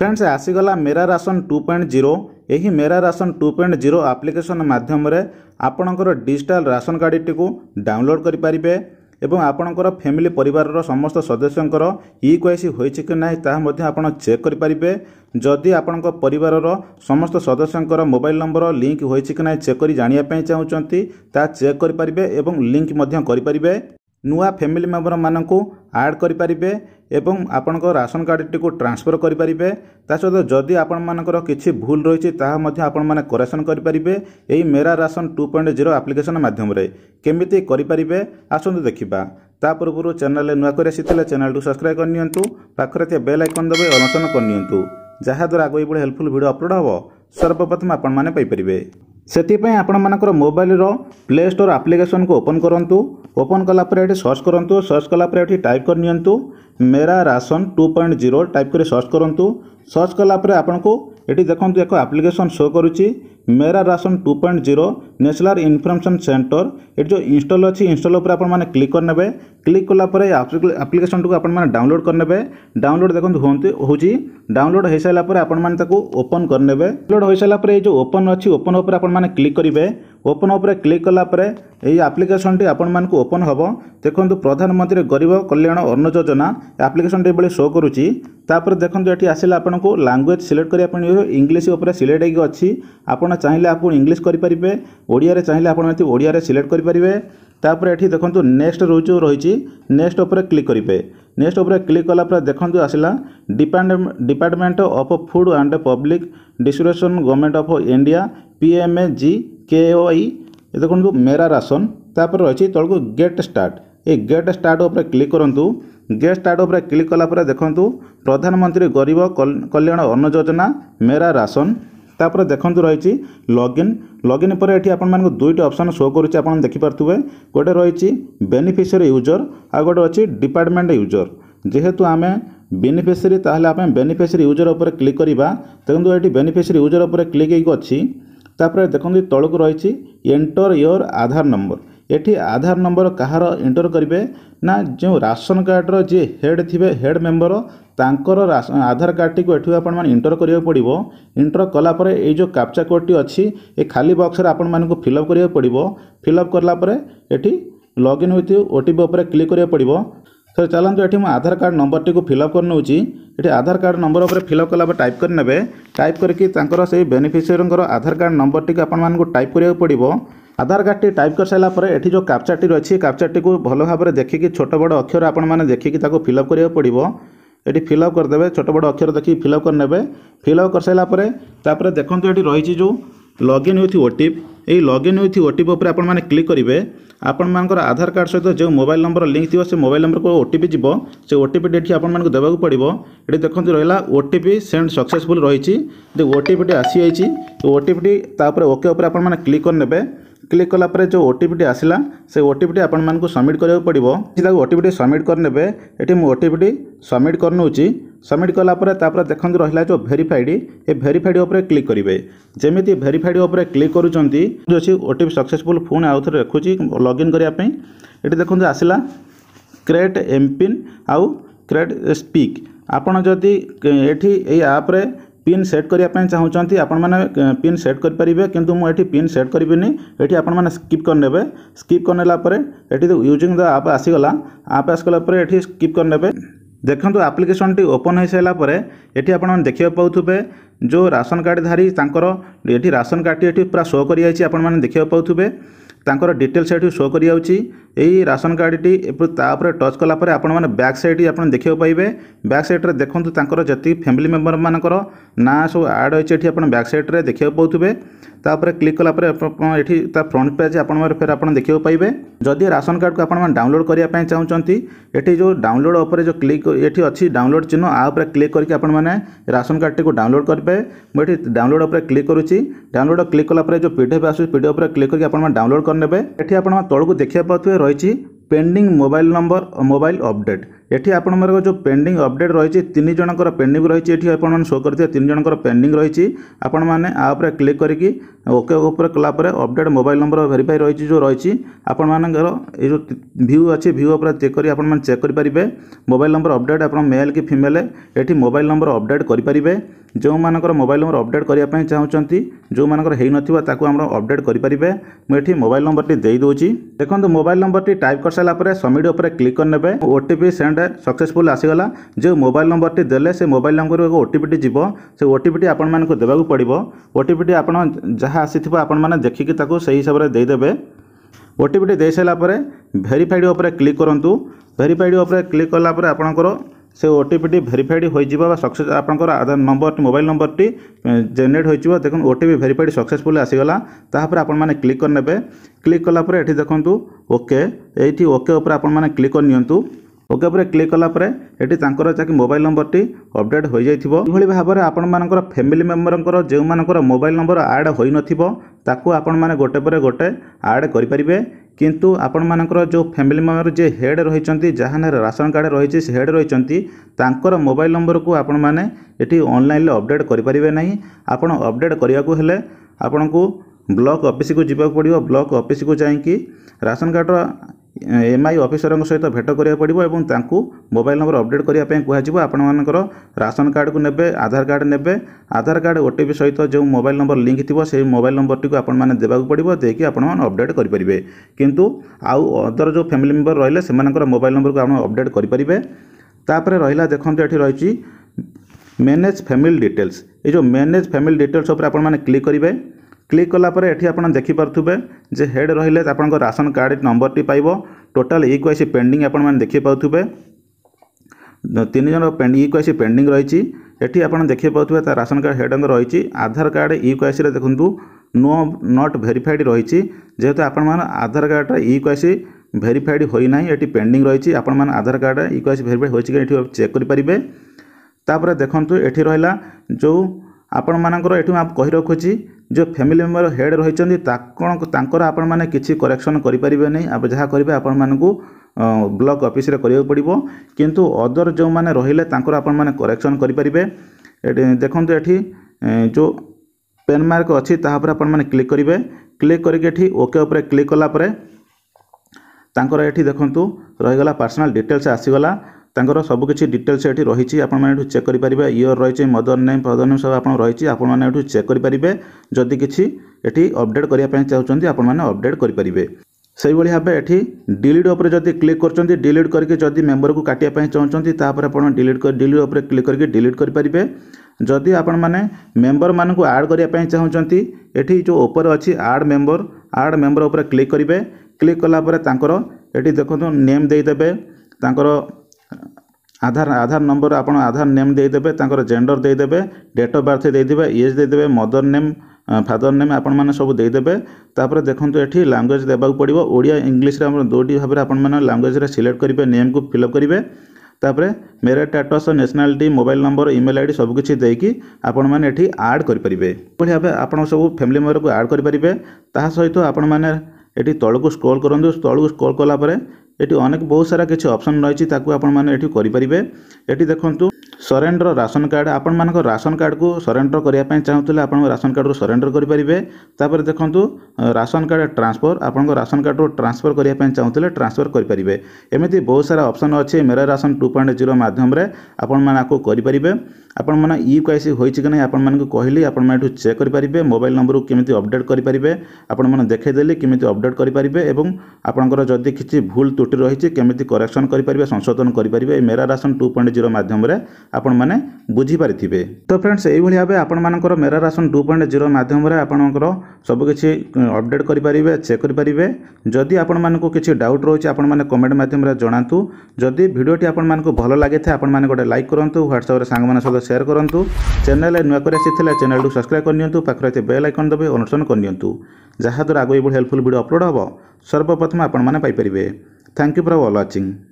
friends ଆସିଗଲା Mera ration two point zero ଏହି Mera ration two point zero application ମାଧ୍ୟମରେ ଆପଣଙ୍କର ଡିଜିଟାଲ ରାସନ କାର୍ଡ଼ଟିକୁ ଡାଉନଲୋଡ଼ କରିପାରିବେ ଏବଂ ଆପଣଙ୍କର ଫ୍ୟାମିଲି ପରିବାରର ସମସ୍ତ ସଦସ୍ୟଙ୍କର ଇକ୍ୱାଇସି e ହୋଇଛି କି ନାହିଁ ତାହା ମଧ୍ୟ ଆପଣ ଚେକ୍ କରିପାରିବେ ଯଦି ଆପଣଙ୍କ ପରିବାରର ସମସ୍ତ ସଦସ୍ୟଙ୍କର ମୋବାଇଲ ନମ୍ବର ଲିଙ୍କ ହୋଇଛି କି ନାହିଁ ଚେକ୍ କରି ଜାଣିବା ପାଇଁ ଚାହୁଁଛନ୍ତି ତାହା ଚେକ୍ କରିପାରିବେ ଏବଂ ଲିଙ୍କ ମଧ୍ୟ କରିପାରିବେ ନୂଆ ଫ୍ୟାମିଲି ମେମ୍ବରମାନଙ୍କୁ ଆଡ଼୍ କରିପାରିବେ ଏବଂ ଆପଣଙ୍କ ରାସନ କାର୍ଡ଼ଟିକୁ ଟ୍ରାନ୍ସଫର୍ କରିପାରିବେ ତା ସହିତ ଯଦି ଆପଣମାନଙ୍କର କିଛି ଭୁଲ ରହିଛି ତାହା ମଧ୍ୟ ଆପଣମାନେ କରେକ୍ସନ୍ କରିପାରିବେ ଏହି Mera ration two point zero application ମାଧ୍ୟମରେ କେମିତି କରିପାରିବେ ଆସନ୍ତୁ ଦେଖିବା ତା ପୂର୍ବରୁ ଚ୍ୟାନେଲରେ ନୂଆ କରି ଆସିଥିଲେ ଚ୍ୟାନେଲ୍ଟିକୁ ସବସ୍କ୍ରାଇବ୍ କରିନିଅନ୍ତୁ ପାଖରେ ଥିବା ବେଲ୍ ଆଇକନ୍ ଦେବେ ଅନୁସରଣ କରିନିଅନ୍ତୁ ଯାହାଦ୍ୱାରା ଆଗ ଏଭଳି ହେଲ୍ପଫୁଲ୍ ଭିଡ଼ିଓ ଅପଲୋଡ଼୍ ହେବ ସର୍ବପ୍ରଥମେ ଆପଣମାନେ ପାଇପାରିବେ ସେଥିପାଇଁ ଆପଣମାନଙ୍କର ମୋବାଇଲର ପ୍ଲେ ଷ୍ଟୋର୍ ଆପ୍ଲିକେସନକୁ ଓପନ୍ କରନ୍ତୁ ଓପନ୍ କଲାପରେ ଏଠି ସର୍ଚ୍ଚ କରନ୍ତୁ ସର୍ଚ୍ଚ କଲାପରେ ଏଠି ଟାଇପ୍ କରିନିଅନ୍ତୁ Mera ration two point zero type କରି ସର୍ଚ୍ଚ କରନ୍ତୁ ସର୍ଚ୍ଚ କଲାପରେ ଆପଣଙ୍କୁ এটি দেখুন এক আপ্লিকেসন শো করুচি Mera ration two point zero national information centre এটি যে ইনস্টল অছি ইনস্টল উপরে আপনার ক্লিক করে মানে ক্লিক কলাপরে আপ্লিকেসনটি আপনার ডাউনলোড করে ডাউনলোড দেখুন হচ্ছে ডাউনলোড হয়ে সারা পরে আপনার তাকে ওপন করে নেবে ডাউনলোড মানে হয়ে সারা মানে পরে এই যে ওপন অছি ওপন উপরে আপনার ক্লিক করবে ওপন উপরে ক্লিক কলাপরে এই আপ্লিকেসনটি আপনার ওপন হব দেখুন প্রধানমন্ত্রী গরিব কল্যাণ অন্ন যোজনা আপ্লিকেসনটি এভাবে শো করুচি তাপরে দেখুন এটি আসলে আপনার লাଙ୍ଗୁଏଜ সিলেক্ট করা ইংলিশ উপরে সিলেক্ট হয়ে অছি আপনার চাইলে আপনার ইংলিশ করে পারে ওড়িয়ার চাইলে আপনার ওড়িয়ার সিলেক্ট করে পারে তাপরে এটি দেখুন নেক্সট রয়েছে রয়েছে নেক্সট উপরে ক্লিক করবে নেক্সট উপরে ক্লিক কলাপরে দেখুন আসলা department of food and public distribution government of India পিএমএ জি কেওআই দেখুন মেরা রাসন তাপরে রয়েছে তলক গেট স্টার্ট এই গেট স্টার্ট উপরে ক্লিক করতু ଗେଟ୍ ଆଡ଼୍ ଉପରେ କ୍ଲିକ୍ କଲାପରେ ଦେଖନ୍ତୁ ପ୍ରଧାନମନ୍ତ୍ରୀ ଗରିବ କଲ୍ୟାଣ ଅନ୍ନ ଯୋଜନା ମେରା ରାସନ ତାପରେ ଦେଖନ୍ତୁ ରହିଛି ଲଗ୍ଇନ୍ ଲଗ୍ଇନ୍ ପରେ ଏଠି ଆପଣମାନଙ୍କୁ ଦୁଇଟି ଅପସନ୍ ଶୋ କରୁଛି ଆପଣ ଦେଖିପାରୁଥିବେ ଗୋଟେ ରହିଛି ବେନିଫିସିଆରୀ ୟୁଜର୍ ଆଉ ଗୋଟେ ଅଛି ଡିପାର୍ଟମେଣ୍ଟ ୟୁଜର୍ ଯେହେତୁ ଆମେ ବେନିଫିସିଆରୀ ତାହେଲେ ଆମେ ବେନିଫିସିଆରୀ ୟୁଜର୍ ଉପରେ କ୍ଲିକ୍ କରିବା ଦେଖନ୍ତୁ ଏଠି ବେନିଫିସିଆରୀ ୟୁଜର୍ ଉପରେ କ୍ଲିକ୍ ହେଇକି ଅଛି ତାପରେ ଦେଖନ୍ତୁ ତଳକୁ ରହିଛି ଏଣ୍ଟର ୟୋର୍ ଆଧାର ନମ୍ବର ଏଠି ଆଧାର ନମ୍ବର କାହାର ଏଣ୍ଟର କରିବେ ନା ଯେଉଁ ରାସନ କାର୍ଡ଼ର ଯିଏ ହେଡ଼୍ ଥିବେ ହେଡ଼୍ ମେମ୍ବର ତାଙ୍କର ଆଧାର କାର୍ଡ଼ଟିକୁ ଏଠି ଆପଣମାନେ ଇଣ୍ଟର କରିବାକୁ ପଡ଼ିବ ଇଣ୍ଟର କଲାପରେ ଏଇ ଯେଉଁ କାପ୍ଚା କୋଡ଼୍ଟି ଅଛି ଏ ଖାଲି ବକ୍ସରେ ଆପଣମାନଙ୍କୁ ଫିଲଅପ୍ କରିବାକୁ ପଡ଼ିବ ଫିଲଅପ୍ କଲା ପରେ ଏଠି ଲଗ୍ଇନ୍ ହୋଇଥିବ ଓ ଟି ପି ଉପରେ କ୍ଲିକ୍ କରିବାକୁ ପଡ଼ିବ ସାର୍ ଚାଲନ୍ତୁ ଏଠି ମୁଁ ଆଧାର କାର୍ଡ଼ ନମ୍ବରଟିକୁ ଫିଲଅପ୍ କରିନେଉଛି ଏଠି ଆଧାର କାର୍ଡ଼ ନମ୍ବର ଉପରେ ଫିଲଅପ୍ କଲା ପରେ ଟାଇପ୍ କରିନେବେ ଟାଇପ୍ କରିକି ତାଙ୍କର ସେଇ ବେନିଫିସିଆରିଙ୍କର ଆଧାର କାର୍ଡ଼ ନମ୍ବରଟିକୁ ଆପଣମାନଙ୍କୁ ଟାଇପ୍ କରିବାକୁ ପଡ଼ିବ আধার কার্ডটি টাইপ କରିସାରିଲା ପରେ ଏଠି ଯେଉଁ କ୍ୟାପ୍ଚର୍ଟି ରହିଛି କ୍ୟାପ୍ଚର୍ଟିକୁ ଭଲ ଭାବରେ ଦେଖିକି ଛୋଟ ବଡ଼ ଅକ୍ଷର ଆପଣମାନେ ଦେଖିକି ତାକୁ ଫିଲ୍ଅପ୍ କରିବାକୁ ପଡ଼ିବ ଏଠି ଫିଲ୍ଅପ୍ କରିଦେବେ ଛୋଟ ବଡ଼ ଅକ୍ଷର ଦେଖିକି ଫିଲ୍ଅପ୍ କରିନେବେ ଫିଲ୍ଅପ୍ କରିସାରିଲା ପରେ ତାପରେ ଦେଖନ୍ତୁ ଏଠି ରହିଛି ଯେଉଁ ଲଗ୍ଇନ୍ ୱିଥ୍ ଓ ଟିପ୍ ଏହି ଲଗ୍ଇନ୍ ୱିଥ୍ ଓ ଟିପ୍ ଉପରେ ଆପଣମାନେ କ୍ଲିକ୍ କରିବେ ଆପଣମାନଙ୍କର ଆଧାର କାର୍ଡ଼ ସହିତ ଯେଉଁ ମୋବାଇଲ୍ ନମ୍ବର ଲିଙ୍କ୍ ଥିବ ସେ ମୋବାଇଲ୍ ନମ୍ବରକୁ ଓ ଟି ପି ଯିବ ସେ ଓ ଟି ପିଟି ଏଠି ଆପଣମାନଙ୍କୁ ଦେବାକୁ ପଡ଼ିବ ଏଠି ଦେଖନ୍ତୁ ରହିଲା O T P send successful ରହିଛି ଯେ ଓ ଟି ପିଟି ଆସିଯାଇଛି ଓ ଟି ପିଟି ତାପରେ ଓକେ ଉପରେ ଆପଣମାନେ କ୍ଲିକ୍ କରିନେବେ କ୍ଲିକ୍ କଲା ପରେ ଯେଉଁ ଓ ଟି ପିଟି ଆସିଲା ସେ ଓ ଟି ପିଟି ଆପଣମାନଙ୍କୁ ସବମିଟ୍ କରିବାକୁ ପଡ଼ିବ ତାକୁ ଓ ଟି ପିଟି ସବମିଟ୍ କରିନେବେ ଏଠି ମୁଁ ଓ ଟି ପିଟି ସବମିଟ୍ କରିନେଉଛି ସବମିଟ୍ କଲା ପରେ ତାପରେ ଦେଖନ୍ତୁ ରହିଲା ଯେଉଁ ଭେରିଫାଇଡ଼୍ ଏ ଭେରିଫାଇଡ଼୍ ଉପରେ କ୍ଲିକ୍ କରିବେ ଯେମିତି ଭେରିଫାଇଡ଼୍ ଉପରେ କ୍ଲିକ୍ କରୁଛନ୍ତି ଯେଉଁ ଅଛି ଓ ଟି ପି ସକ୍ସେସଫୁଲ୍ ପୁଣି ଆଉ ଥରେ ରଖୁଛି ଲଗ୍ଇନ୍ କରିବା ପାଇଁ ଏଠି ଦେଖନ୍ତୁ ଆସିଲା କ୍ରେଟ୍ ଏମ୍ପିନ୍ ଆଉ କ୍ରେଟ୍ ସ୍ପିକ୍ ଆପଣ ଯଦି ଏଠି ଏଇ ଆପ୍ରେ পিন সেট করা চাহুমান আপনার পিন সেট করে পারে কিন্তু মুঠি পিন সেট করবিনি এটি আপনার স্কিপ করে স্কিপ করে এটি ইউজিং দ আপ আসিগলা আপ আসগলাপরে এটি স্কিপ করে দেখুন আপ্লিকেসনটি ওপন হয়ে সারা পরে এটি আপনার দেখতে পাওথে যে রাশন কার্ডধারী তাঁর এটি রাশন কার্ডটি এটি পুরা শো করে যাই আপনার দেখতে পাওথে তাঁর ডিটেলস এটি শো করে যাচ্ছি এই ରାସନ କାର୍ଡ଼ଟି ତା ଉପରେ ଟଚ୍ କଲା ପରେ ଆପଣମାନେ ବ୍ୟାକ୍ ସାଇଡ଼୍ ଆପଣ ଦେଖିବାକୁ ପାଇବେ ବ୍ୟାକ୍ ସାଇଡ଼୍ରେ ଦେଖନ୍ତୁ ତାଙ୍କର ଯେତିକି ଫ୍ୟାମିଲି ମେମ୍ବରମାନଙ୍କର ନାଁ ସବୁ ଆଡ଼୍ ହୋଇଛି ଏଠି ଆପଣ ବ୍ୟାକ୍ ସାଇଡ଼୍ରେ ଦେଖିବାକୁ ପାଉଥିବେ ତାପରେ କ୍ଲିକ୍ କଲା ପରେ ଆପଣ ଏଠି ତା ଫ୍ରଣ୍ଟ ପେଜ୍ ଆପଣମାନେ ଫେର ଆପଣ ଦେଖିବାକୁ ପାଇବେ ଯଦି ରାସନ କାର୍ଡ଼କୁ ଆପଣମାନେ ଡାଉନଲୋଡ଼ କରିବା ପାଇଁ ଚାହୁଁଛନ୍ତି ଏଠି ଯେଉଁ ଡାଉନଲୋଡ଼ ଉପରେ ଯେଉଁ କ୍ଲିକ୍ ଏଠି ଅଛି ଡାଉନଲୋଡ଼ ଚିହ୍ନ ଆ ଉପରେ କ୍ଲିକ୍ କରିକି ଆପଣମାନେ ରାସନ କାର୍ଡ଼ଟିକୁ ଡାଉନଲୋଡ଼ କରିବେ ମୁଁ ଏଠି ଡାଉନଲୋଡ଼ ଉପରେ କ୍ଲିକ୍ କରୁଛି ଡାଉନଲୋଡ଼ କ୍ଲିକ୍ କଲା ପରେ ଯେଉଁ ପି ଡି ଏଫ୍ ଆସୁଛି ପି ଡି ଏଫ୍ ଉପରେ କ୍ଲିକ୍ କରିକି ଆପଣମାନେ ଡାଉନଲୋଡ଼ କରିନେବେ ଏଠି ଆପଣମାନେ ତଳକୁ ଦେଖିବାକୁ ପାଉଥିବେ रही pending mobile number mobile update ये आप जो पेंडिंग अपडेट रही तीन जन पेंडिंग रही आप शो कर तीन जन पेंडिंग रही आपण मैंने आप क्लिक करके ओके ऊपर कलापर अपडेट मोबाइल नंबर भेरीफाई रही जो रही आपण मर यो भ्यू अच्छे भ्यू उपर चेक कर चेक करेंगे मोबाइल नंबर अपडेट आप मेल कि फिमेल ये मोबाइल नंबर अपडेट करेंगे ଯେଉଁମାନଙ୍କର ମୋବାଇଲ ନମ୍ବର ଅପଡ଼େଟ୍ କରିବା ପାଇଁ ଚାହୁଁଛନ୍ତି ଯେଉଁମାନଙ୍କର ହୋଇନଥିବ ତାକୁ ଆମର ଅପଡ଼େଟ୍ କରିପାରିବେ ମୁଁ ଏଠି ମୋବାଇଲ ନମ୍ବରଟି ଦେଇଦେଉଛି ଦେଖନ୍ତୁ ମୋବାଇଲ ନମ୍ବରଟି ଟାଇପ୍ କରିସାରିଲା ପରେ ସବମିଟ୍ ଉପରେ କ୍ଲିକ୍ କରିନେବେ ଓ ଟିପି ସେଣ୍ଡ ସକ୍ସେସଫୁଲ୍ ଆସିଗଲା ଯେଉଁ ମୋବାଇଲ ନମ୍ବରଟି ଦେଲେ ସେ ମୋବାଇଲ ନମ୍ବରକୁ ଏକ ଓଟିପିଟି ଯିବ ସେ ଓଟିପିଟି ଆପଣମାନଙ୍କୁ ଦେବାକୁ ପଡ଼ିବ ଓଟିପିଟି ଆପଣ ଯାହା ଆସିଥିବ ଆପଣମାନେ ଦେଖିକି ତାକୁ ସେହି ହିସାବରେ ଦେଇଦେବେ ଓଟିପିଟି ଦେଇସାରିଲା ପରେ ଭେରିଫାଇଡ଼୍ ଉପରେ କ୍ଲିକ୍ କରନ୍ତୁ ଭେରିଫାଇଡ଼୍ ଉପରେ କ୍ଲିକ୍ କଲାପରେ ଆପଣଙ୍କର ସେ ଓ ଟି ପିଟି ଭେରିଫାଇଡ଼୍ ହୋଇଯିବ ବା ସକ୍ସେସ୍ ଆପଣଙ୍କର ଆଧାର ନମ୍ବର ମୋବାଇଲ୍ ନମ୍ବରଟି ଜେନେରେଟ୍ ହୋଇଯିବ ଦେଖନ୍ତୁ O T P verified successful ଆସିଗଲା ତାପରେ ଆପଣମାନେ କ୍ଲିକ୍ କରିନେବେ କ୍ଲିକ୍ କଲା ପରେ ଏଠି ଦେଖନ୍ତୁ ଓକେ ଏଇଠି ଓକେ ଉପରେ ଆପଣମାନେ କ୍ଲିକ୍ କରିନିଅନ୍ତୁ ओके पर क्लिक कलापर ये जाकि मोबाइल नंबर टी अपडेट हो जाए आपर फैमिली मेम्बर जो मर मोबाइल नंबर आड हो नाकू गोटे पर गोटे आड करें किंतु आपण मान जो फैमिली मेम्बर जे हेड रही जहाँ राशन कार्ड रही हेड रही मोबाइल नंबर को आपण मैंने ये अनल अबडेट करें आपड़ अबडेट करने को ब्लक अफिस्क पड़ ब्लक अफिस्क जा राशन कार्ड ଏମ୍ଆଇ ଅଫିସରଙ୍କ ସହିତ ଭେଟ କରିବାକୁ ପଡ଼ିବ ଏବଂ ତାଙ୍କୁ ମୋବାଇଲ୍ ନମ୍ବର ଅପଡ଼େଟ୍ କରିବା ପାଇଁ କୁହାଯିବ ଆପଣମାନଙ୍କର ରାସନ କାର୍ଡ଼କୁ ନେବେ ଆଧାର କାର୍ଡ଼ ନେବେ ଆଧାର କାର୍ଡ଼ ଓ ଟି ପି ସହିତ ଯେଉଁ ମୋବାଇଲ୍ ନମ୍ବର ଲିଙ୍କ୍ ଥିବ ସେହି ମୋବାଇଲ୍ ନମ୍ବରଟିକୁ ଆପଣମାନେ ଦେବାକୁ ପଡ଼ିବ ଦେଇକି ଆପଣମାନେ ଅପଡ଼େଟ୍ କରିପାରିବେ କିନ୍ତୁ ଆଉ ଅଦର ଯେଉଁ ଫ୍ୟାମିଲି ମେମ୍ବର ରହିଲେ ସେମାନଙ୍କର ମୋବାଇଲ୍ ନମ୍ବରକୁ ଆପଣ ଅପଡ଼େଟ୍ କରିପାରିବେ ତାପରେ ରହିଲା ଦେଖନ୍ତୁ ଏଠି ରହିଛି ମ୍ୟାନେଜ୍ ଫ୍ୟାମିଲି ଡିଟେଲ୍ସ ଏ ଯେଉଁ ମ୍ୟାନେଜ୍ ଫ୍ୟାମିଲି ଡିଟେଲ୍ସ ଉପରେ ଆପଣମାନେ କ୍ଲିକ୍ କରିବେ ক্লিক কলাপরে এটি আপনার দেখিপারে যে হেড রহলে আপনার রাশন কার্ড নম্বরটি পাইব টোটাল ইকোয়াইসি পেন্ডিং আপনার দেখিপারে তিন জন ইকোয়াইসি পেন্ডিং রয়েছে এটি আপনার দেখিপারে তার রাশন কার্ড হেডঙ্গ রয়েছে আধার কার্ড ইকোয়াইসি দেখুন নো নট ভেরিফাইড রয়েছে যেহেতু আপনার আধার কার্ডটা ইকোয়াইসি ভেরিফাইড হয়ে না এটি পেন্ডিং রয়েছে আপনার আধার কার্ড ইকোয়াইসি ভেরিফাইড হয়েছে কি এটি চেক করে পারে তাপরে দেখুন এটি রহলা যে ଆପଣମାନଙ୍କର ଏଠି ମୁଁ କହି ରଖୁଛି ଯେଉଁ ଫ୍ୟାମିଲି ମେମ୍ବର ହେଡ଼ ରହିଛନ୍ତି କ'ଣ ତାଙ୍କର ଆପଣମାନେ କିଛି କରେକ୍ସନ୍ କରିପାରିବେ ନାହିଁ ଯାହା କରିବେ ଆପଣମାନଙ୍କୁ ବ୍ଲକ୍ ଅଫିସରେ କରିବାକୁ ପଡ଼ିବ କିନ୍ତୁ ଅଦର ଯେଉଁମାନେ ରହିଲେ ତାଙ୍କର ଆପଣମାନେ କରେକ୍ସନ୍ କରିପାରିବେ ଏଠି ଦେଖନ୍ତୁ ଏଠି ଯେଉଁ ପେନ୍ ମାର୍କ ଅଛି ତାହା ଉପରେ ଆପଣମାନେ କ୍ଲିକ୍ କରିବେ କ୍ଲିକ୍ କରିକି ଏଠି ଓକେ ଉପରେ କ୍ଲିକ୍ କଲାପରେ ତାଙ୍କର ଏଠି ଦେଖନ୍ତୁ ରହିଗଲା ପର୍ସନାଲ୍ ଡିଟେଲ୍ସ ଆସିଗଲା ତାଙ୍କର ସବୁକିଛି ଡିଟେଲ୍ସ ଏଠି ରହିଛି ଆପଣମାନେ ଏଠୁ ଚେକ୍ କରିପାରିବେ ଇୟର୍ ରହିଛି ମଦର ନେମ୍ ଫଦର ନେମ୍ ସବୁ ଆପଣ ରହିଛି ଆପଣମାନେ ଏଠୁ ଚେକ୍ କରିପାରିବେ ଯଦି କିଛି ଏଠି ଅପଡ଼େଟ୍ କରିବା ପାଇଁ ଚାହୁଁଛନ୍ତି ଆପଣମାନେ ଅପଡ଼େଟ୍ କରିପାରିବେ সেইভাবে ভাবে এটি ডিলিট উপরে যদি ক্লিক করছেন ডিলিট করি যদি মেম্বর কু কাটিয়া চাহুমান তাপরে আপনার ডিলিট ডিলিট উপরে ক্লিক করি ডিলিট করে পারে যদি আপন মানে মেম্বর মানুষ আড করা চাহুমান এটি যে উপরে অছি আড মেম্বর আড মেম্বর উপরে ক্লিক করবে ক্লিক কলাপরে তাঁর এটি দেখুন নেম দিয়ে দেবে তাঁর আধার আধার নম্বর আপনার আধার নেম ଦେଇଦେବେ ତାଙ୍କର ଜେଣ୍ଡର ଦେଇଦେବେ ଡେଟ୍ ଅଫ୍ ବାର୍ଥ ଦେଇଦେବେ ଏଜ୍ ଦେଇଦେବେ ମଦର ନେମ୍ ଫାଦର ନେମ୍ ଆପଣମାନେ ସବୁ ଦେଇଦେବେ ତାପରେ ଦେଖନ୍ତୁ ଏଠି ଲାଙ୍ଗୁଏଜ୍ ଦେବାକୁ ପଡ଼ିବ ଓଡ଼ିଆ ଇଂଲିଶରେ ଆମର ଦୁଇଟି ଭାବରେ ଆପଣମାନେ ଲାଙ୍ଗୁଏଜ୍ରେ ସିଲେକ୍ଟ କରିବେ ନେମ୍କୁ ଫିଲ୍ଅପ୍ କରିବେ ତାପରେ marital status nationality mobile number email I D ସବୁକିଛି ଦେଇକି ଆପଣମାନେ ଏଠି ଆଡ଼୍ କରିପାରିବେ ଏଭଳି ଭାବେ ଆପଣ ସବୁ ଫ୍ୟାମିଲି ମେମ୍ବରକୁ ଆଡ଼୍ କରିପାରିବେ ତାହା ସହିତ ଆପଣମାନେ ଏଠି ତଳକୁ ସ୍କ୍ରୋଲ୍ କରନ୍ତୁ ତଳକୁ ସ୍କ୍ରୋଲ୍ କଲା ପରେ এটি অনেক বহু সারা কিছু অপশন রয়েছে তা আপন মানে এটি করে পে এটি দেখুন সরেন্ডর রাশন কার্ড আপন মানক রাশন কার্ড কু সরেন্ডর করা চাহুলে আপনার রাশন কার্ড সরেন্ডর করে পে তাপরে দেখুন রাশন কার্ড ট্রান্সফর আপনার রাশন কার্ড ট্রান্সফর করা চাহুলে ট্রান্সফর করে পে এমি বহু সারা অপশন অ Mera ration two point zero মাধ্যমে আপন মানে করে পে ଆପଣମାନେ ଇ କେୱାଇସି ହୋଇଛି କି ନାହିଁ ଆପଣମାନଙ୍କୁ କହିଲି ଆପଣମାନେ ଏଠୁ ଚେକ୍ କରିପାରିବେ ମୋବାଇଲ୍ ନମ୍ବରକୁ କେମିତି ଅପଡ଼େଟ୍ କରିପାରିବେ ଆପଣମାନେ ଦେଖାଇଦେଲି କେମିତି ଅପଡ଼େଟ୍ କରିପାରିବେ ଏବଂ ଆପଣଙ୍କର ଯଦି କିଛି ଭୁଲ ତ୍ରୁଟି ରହିଛି କେମିତି କରେକ୍ସନ୍ କରିପାରିବେ ସଂଶୋଧନ କରିପାରିବେ ଏହି Mera ration two point zero ମାଧ୍ୟମରେ ଆପଣମାନେ ବୁଝିପାରିଥିବେ ତ ଫ୍ରେଣ୍ଡସ୍ ଏଇଭଳି ଭାବେ ଆପଣମାନଙ୍କର Mera ration two point zero ମାଧ୍ୟମରେ ଆପଣଙ୍କର ସବୁକିଛି ଅପଡ଼େଟ୍ କରିପାରିବେ ଚେକ୍ କରିପାରିବେ ଯଦି ଆପଣମାନଙ୍କୁ କିଛି ଡାଉଟ୍ ରହୁଛି ଆପଣମାନେ କମେଣ୍ଟ ମାଧ୍ୟମରେ ଜଣାନ୍ତୁ ଯଦି ଭିଡ଼ିଓଟି ଆପଣମାନଙ୍କୁ ଭଲ ଲାଗିଥାଏ ଆପଣମାନେ ଗୋଟେ ଲାଇକ୍ କରନ୍ତୁ ହ୍ୱାଟ୍ସଆପ୍ରେ ସାଙ୍ଗମାନଙ୍କ ସହିତ ସେୟାର କରନ୍ତୁ ଚ୍ୟାନେଲରେ ନୂଆ କରି ଆସିଥିଲେ ଚ୍ୟାନେଲଟିକୁ ସବସ୍କ୍ରାଇବ୍ କରି ନିଅନ୍ତୁ ପାଖରେ ଆସି ବେଲ୍ ଆଇକନ୍ ଦେବେ ଅନୁସରଣ କରି ନିଅନ୍ତୁ ଯାହାଦ୍ୱାରା ଆଗକୁ ଏଭଳି ହେଲ୍ପଫୁଲ୍ ଭିଡ଼ିଓ ଅପଲୋଡ଼୍ ହେବ ସର୍ବପ୍ରଥମେ ଆପଣମାନେ ପାଇପାରିବେ ଥ୍ୟାଙ୍କ ୟୁ ଫର୍ ୱାଚିଂ